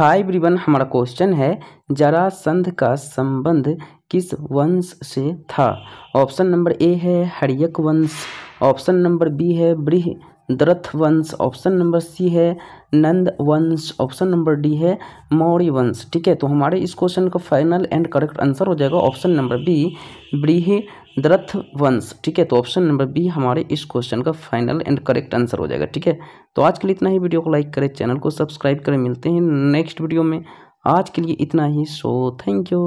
हाय ब्रिवन हमारा क्वेश्चन है जरासंध का संबंध किस वंश से था ऑप्शन नंबर ए है हरियक वंश ऑप्शन नंबर बी है बृहद्रथ वंश ऑप्शन नंबर सी है नंद वंश ऑप्शन नंबर डी है मौर्य वंश ठीक है तो हमारे इस क्वेश्चन का फाइनल एंड करेक्ट आंसर हो जाएगा option number B Brihadratha वंश ठीक है तो ऑप्शन नंबर बी हमारे इस क्वेश्चन का फाइनल एंड करेक्ट आंसर हो जाएगा ठीक है तो आज के लिए इतना ही वीडियो को लाइक करें चैनल को सब्सक्राइब करें मिलते हैं नेक्स्ट वीडियो में आज के लिए इतना ही सो थैंक यू